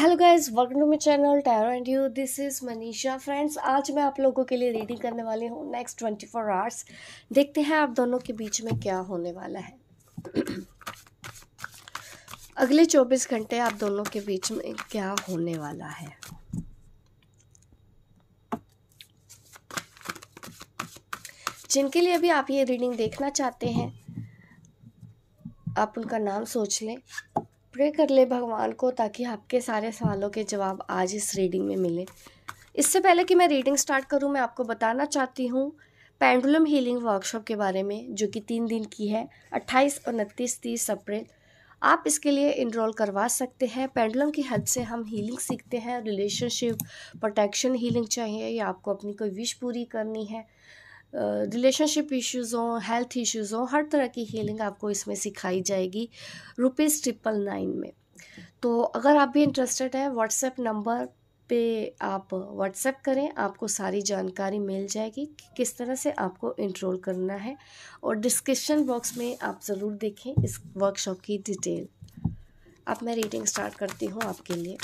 hello guys welcome to my channel tarot and you this is Manisha friends आज मैं आप लोगों के लिए रीडिंग करने वाली हूँ नेक्स्ट ट्वेंटी फोर आवर्स देखते हैं आप दोनों के बीच में क्या होने वाला है अगले चौबीस घंटे आप दोनों के बीच में क्या होने वाला है जिनके लिए अभी आप ये रीडिंग देखना चाहते हैं आप उनका नाम सोच लें प्रे कर ले भगवान को ताकि आपके सारे सवालों के जवाब आज इस रीडिंग में मिले इससे पहले कि मैं रीडिंग स्टार्ट करूं मैं आपको बताना चाहती हूं पेंडुलम हीलिंग वर्कशॉप के बारे में जो कि तीन दिन की है अट्ठाईस उनतीस तीस अप्रैल आप इसके लिए इनरोल करवा सकते हैं पेंडुलम की हद से हम हीलिंग सीखते हैं रिलेशनशिप प्रोटेक्शन हीलिंग चाहिए या आपको अपनी कोई विश पूरी करनी है रिलेशनशिप इश्यूज़ हों हेल्थ इश्यूज़ हों हर तरह की हीलिंग आपको इसमें सिखाई जाएगी रुपीज़ ट्रिपल नाइन में तो अगर आप भी इंटरेस्टेड हैं व्हाट्सएप नंबर पे आप व्हाट्सएप करें आपको सारी जानकारी मिल जाएगी कि किस तरह से आपको इंट्रोल करना है और डिस्क्रिप्शन बॉक्स में आप ज़रूर देखें इस वर्कशॉप की डिटेल अब मैं रीडिंग स्टार्ट करती हूँ आपके लिए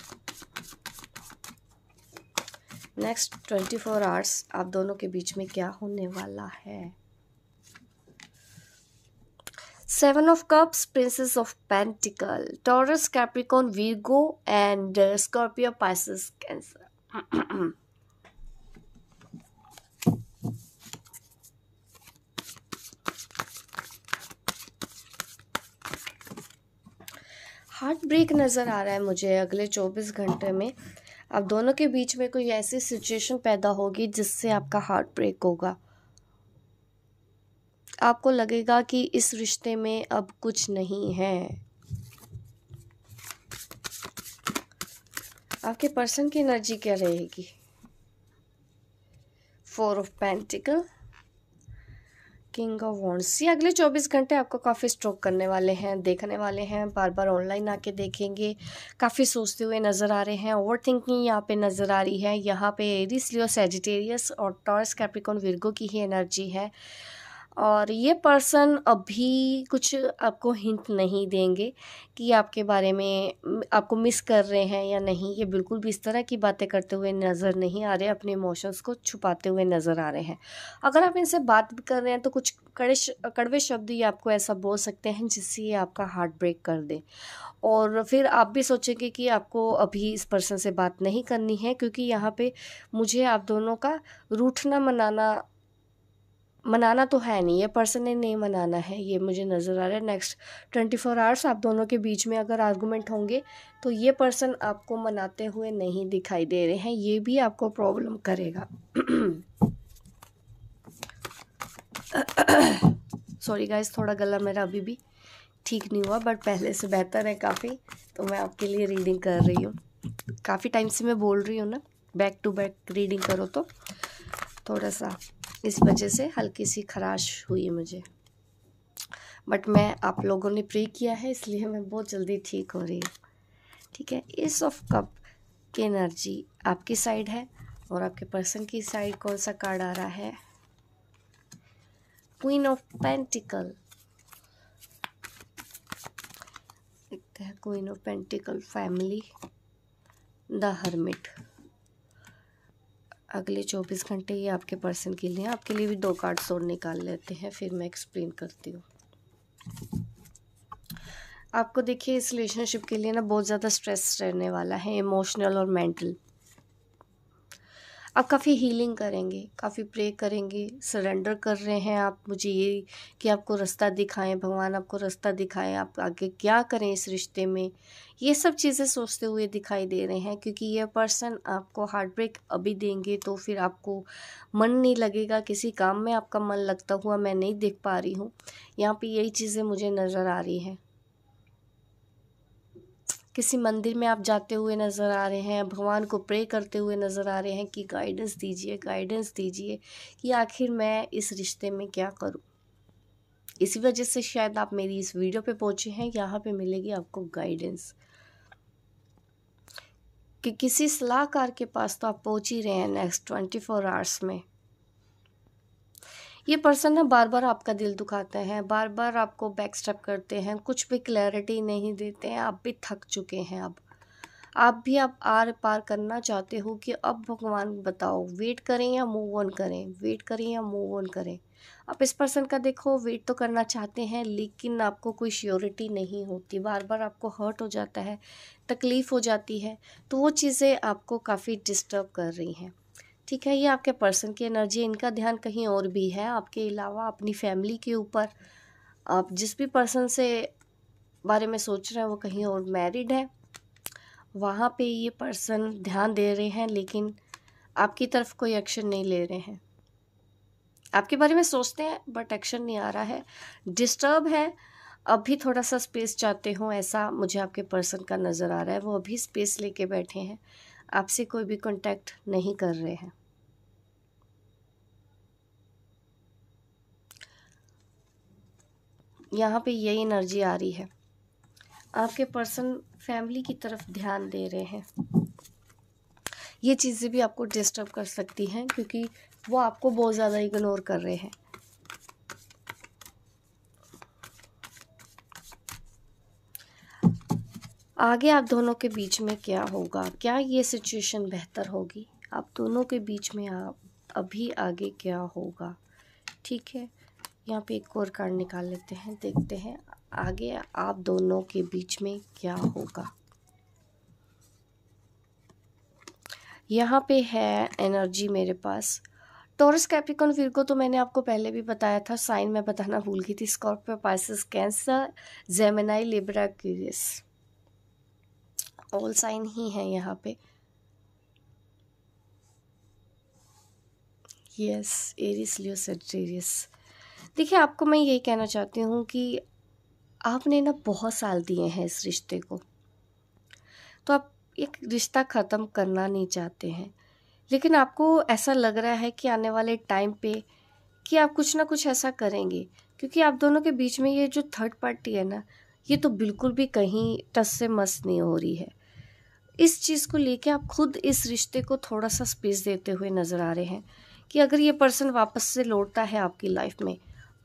नेक्स्ट ट्वेंटी फोर आवर्स आप दोनों के बीच में क्या होने वाला है seven of cups princess of pentacle Taurus Capricorn Virgo and Scorpio Pisces Cancer heartbreak नज़र आ रहा है मुझे अगले चौबीस घंटे में आप दोनों के बीच में कोई ऐसी सिचुएशन पैदा होगी जिससे आपका हार्ट ब्रेक होगा आपको लगेगा कि इस रिश्ते में अब कुछ नहीं है आपके पर्सन की एनर्जी क्या रहेगी four of pentacle king of wands ये अगले 24 घंटे आपको काफ़ी स्ट्रोक करने वाले हैं देखने वाले हैं बार बार ऑनलाइन आके देखेंगे काफ़ी सोचते हुए नज़र आ रहे हैं ओवर थिंकिंग यहाँ पर नज़र आ रही है यहाँ पे एरिस लियो सेजिटेरियस और टॉर्स कैप्रिकॉन वर्गो की ही एनर्जी है और ये पर्सन अभी कुछ आपको हिंट नहीं देंगे कि आपके बारे में आपको मिस कर रहे हैं या नहीं ये बिल्कुल भी इस तरह की बातें करते हुए नज़र नहीं आ रहे अपने इमोशंस को छुपाते हुए नज़र आ रहे हैं अगर आप इनसे बात भी कर रहे हैं तो कुछ कड़े कड़वे शब्द ही आपको ऐसा बोल सकते हैं जिससे ये आपका हार्ट ब्रेक कर दे और फिर आप भी सोचेंगे कि आपको अभी इस पर्सन से बात नहीं करनी है क्योंकि यहाँ पे मुझे आप दोनों का रूठना मनाना मनाना तो है नहीं ये पर्सन ने नहीं मनाना है ये मुझे नज़र आ रहा है नेक्स्ट ट्वेंटी फोर आवर्स आप दोनों के बीच में अगर आर्गूमेंट होंगे तो ये पर्सन आपको मनाते हुए नहीं दिखाई दे रहे हैं ये भी आपको प्रॉब्लम करेगा सॉरी गाइस थोड़ा गला मेरा अभी भी ठीक नहीं हुआ बट पहले से बेहतर है काफ़ी तो मैं आपके लिए रीडिंग कर रही हूँ काफ़ी टाइम से मैं बोल रही हूँ ना बैक टू बैक रीडिंग करो तो थोड़ा सा इस वजह से हल्की सी खराश हुई मुझे बट मैं आप लोगों ने प्रे किया है इसलिए मैं बहुत जल्दी ठीक हो रही हूँ ठीक है इस ऑफ कप की एनर्जी आपकी साइड है और आपके पर्सन की साइड कौन सा कार्ड आ रहा है queen of pentacle queen of pentacle family the hermit अगले 24 घंटे ये आपके पर्सन के लिए आपके लिए भी दो कार्ड्स और निकाल लेते हैं फिर मैं एक्सप्लेन करती हूँ आपको देखिए इस रिलेशनशिप के लिए ना बहुत ज़्यादा स्ट्रेस रहने वाला है इमोशनल और मेंटल आप काफ़ी हीलिंग करेंगे काफ़ी प्रे करेंगे सरेंडर कर रहे हैं आप मुझे ये कि आपको रास्ता दिखाएं भगवान आपको रास्ता दिखाएं आप आगे क्या करें इस रिश्ते में ये सब चीज़ें सोचते हुए दिखाई दे रहे हैं क्योंकि ये पर्सन आपको हार्ट ब्रेक अभी देंगे तो फिर आपको मन नहीं लगेगा किसी काम में आपका मन लगता हुआ मैं नहीं देख पा रही हूँ यहाँ पर यही चीज़ें मुझे नज़र आ रही हैं किसी मंदिर में आप जाते हुए नज़र आ रहे हैं भगवान को प्रे करते हुए नज़र आ रहे हैं कि गाइडेंस दीजिए गाइडेंस दीजिए कि आखिर मैं इस रिश्ते में क्या करूं इसी वजह से शायद आप मेरी इस वीडियो पे पहुंचे हैं यहाँ पे मिलेगी आपको गाइडेंस कि किसी सलाहकार के पास तो आप पहुँच ही रहे हैं नेक्स्ट ट्वेंटी फोर आवर्स में ये पर्सन ना बार बार आपका दिल दुखाते हैं बार बार आपको बैक स्टेप करते हैं कुछ भी क्लैरिटी नहीं देते हैं आप भी थक चुके हैं अब आप भी आप आर पार करना चाहते हो कि अब भगवान बताओ वेट करें या मूव ऑन करें वेट करें या मूव ऑन करें आप इस पर्सन का देखो वेट तो करना चाहते हैं लेकिन आपको कोई श्योरिटी नहीं होती बार बार आपको हर्ट हो जाता है तकलीफ़ हो जाती है तो वो चीज़ें आपको काफ़ी डिस्टर्ब कर रही हैं ठीक है ये आपके पर्सन की एनर्जी इनका ध्यान कहीं और भी है आपके अलावा अपनी फैमिली के ऊपर आप जिस भी पर्सन से बारे में सोच रहे हैं वो कहीं और मैरिड है वहाँ पे ये पर्सन ध्यान दे रहे हैं लेकिन आपकी तरफ कोई एक्शन नहीं ले रहे हैं आपके बारे में सोचते हैं बट एक्शन नहीं आ रहा है डिस्टर्ब है अब भी थोड़ा सा स्पेस चाहते हो ऐसा मुझे आपके पर्सन का नज़र आ रहा है वो अभी स्पेस लेके बैठे हैं आपसे कोई भी कांटेक्ट नहीं कर रहे हैं यहाँ पे यही एनर्जी आ रही है आपके पर्सन फैमिली की तरफ ध्यान दे रहे हैं ये चीज़ें भी आपको डिस्टर्ब कर सकती हैं क्योंकि वो आपको बहुत ज़्यादा इग्नोर कर रहे हैं आगे आप दोनों के बीच में क्या होगा क्या ये सिचुएशन बेहतर होगी आप दोनों के बीच में आप अभी आगे क्या होगा ठीक है यहाँ पे एक और कार्ड निकाल लेते हैं देखते हैं आगे आप दोनों के बीच में क्या होगा यहाँ पे है एनर्जी मेरे पास टोरस कैप्रिकॉन विरगो तो मैंने आपको पहले भी बताया था साइन मैं बताना भूल गई थी Scorpio Pisces Cancer Gemini Libra Aquarius all sign ही है यहाँ पे यस एरिस लियो सेटेरियस देखिए आपको मैं यही कहना चाहती हूँ कि आपने ना बहुत साल दिए हैं इस रिश्ते को तो आप एक रिश्ता ख़त्म करना नहीं चाहते हैं लेकिन आपको ऐसा लग रहा है कि आने वाले टाइम पे कि आप कुछ ना कुछ ऐसा करेंगे क्योंकि आप दोनों के बीच में ये जो थर्ड पार्टी है ना ये तो बिल्कुल भी कहीं टस से मस नहीं हो रही है इस चीज़ को लेके आप खुद इस रिश्ते को थोड़ा सा स्पेस देते हुए नज़र आ रहे हैं कि अगर ये पर्सन वापस से लौटता है आपकी लाइफ में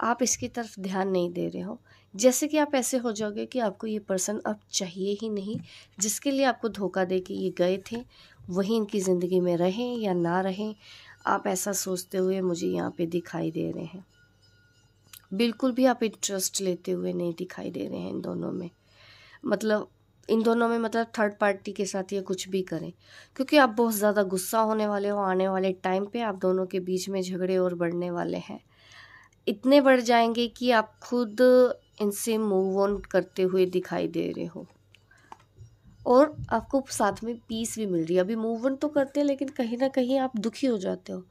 आप इसकी तरफ ध्यान नहीं दे रहे हो जैसे कि आप ऐसे हो जाओगे कि आपको ये पर्सन अब चाहिए ही नहीं जिसके लिए आपको धोखा दे के ये गए थे वहीं इनकी ज़िंदगी में रहें या ना रहें आप ऐसा सोचते हुए मुझे यहाँ पे दिखाई दे रहे हैं बिल्कुल भी आप इंटरेस्ट लेते हुए नहीं दिखाई दे रहे हैं इन दोनों में मतलब इन दोनों में मतलब थर्ड पार्टी के साथ ये कुछ भी करें क्योंकि आप बहुत ज़्यादा गुस्सा होने वाले हो आने वाले टाइम पे आप दोनों के बीच में झगड़े और बढ़ने वाले हैं इतने बढ़ जाएंगे कि आप खुद इनसे मूव ऑन करते हुए दिखाई दे रहे हो और आपको साथ में पीस भी मिल रही है अभी मूव ऑन तो करते हैं लेकिन कहीं ना कहीं आप दुखी हो जाते हो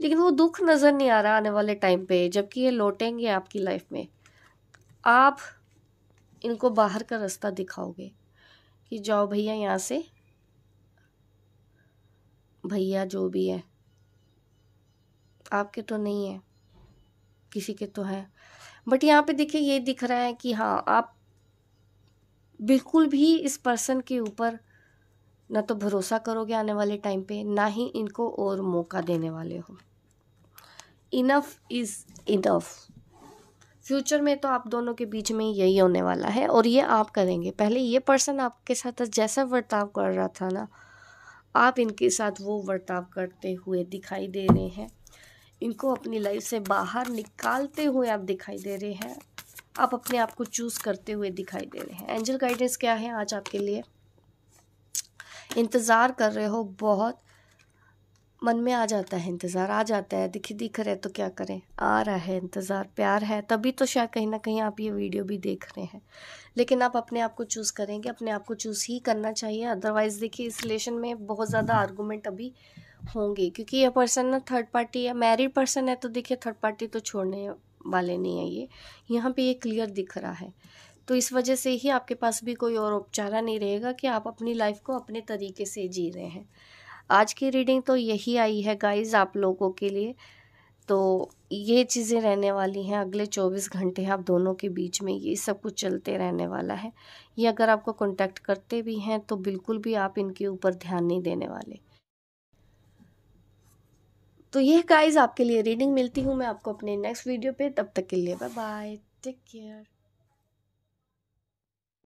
लेकिन वो दुख नज़र नहीं आ रहा आने वाले टाइम पे जबकि ये लौटेंगे आपकी लाइफ में आप इनको बाहर का रास्ता दिखाओगे कि जाओ भैया यहाँ से भैया जो भी है आपके तो नहीं है किसी के तो है बट यहाँ पे देखिए ये दिख रहा है कि हाँ आप बिल्कुल भी इस पर्सन के ऊपर ना तो भरोसा करोगे आने वाले टाइम पे ना ही इनको और मौका देने वाले हो इनफ इज़ इनफ फ्यूचर में तो आप दोनों के बीच में यही होने वाला है और ये आप करेंगे पहले ये पर्सन आपके साथ जैसा बर्ताव कर रहा था ना आप इनके साथ वो बर्ताव करते हुए दिखाई दे रहे हैं इनको अपनी लाइफ से बाहर निकालते हुए आप दिखाई दे रहे हैं आप अपने आप को चूज़ करते हुए दिखाई दे रहे हैं एंजल गाइडेंस क्या है आज आपके लिए इंतज़ार कर रहे हो बहुत मन में आ जाता है इंतज़ार आ जाता है दिखी दिख रहे तो क्या करें आ रहा है इंतज़ार प्यार है तभी तो शायद कहीं ना कहीं आप ये वीडियो भी देख रहे हैं लेकिन आप अपने आप को चूज़ करेंगे अपने आप को चूज़ ही करना चाहिए अदरवाइज़ देखिए इस रिलेशन में बहुत ज़्यादा आर्गूमेंट अभी होंगी क्योंकि ये पर्सन ना थर्ड पार्टी या मैरिड पर्सन है तो देखिए थर्ड पार्टी तो छोड़ने वाले नहीं है ये यहाँ पे ये क्लियर दिख रहा है तो इस वजह से ही आपके पास भी कोई और उपचारा नहीं रहेगा कि आप अपनी लाइफ को अपने तरीके से जी रहे हैं आज की रीडिंग तो यही आई है गाइज आप लोगों के लिए तो ये चीज़ें रहने वाली हैं अगले 24 घंटे आप दोनों के बीच में ये सब कुछ चलते रहने वाला है ये अगर आपको कांटेक्ट करते भी हैं तो बिल्कुल भी आप इनके ऊपर ध्यान नहीं देने वाले तो ये गाइज आपके लिए रीडिंग मिलती हूँ मैं आपको अपने नेक्स्ट वीडियो पे तब तक के लिए बाय बाय टेक केयर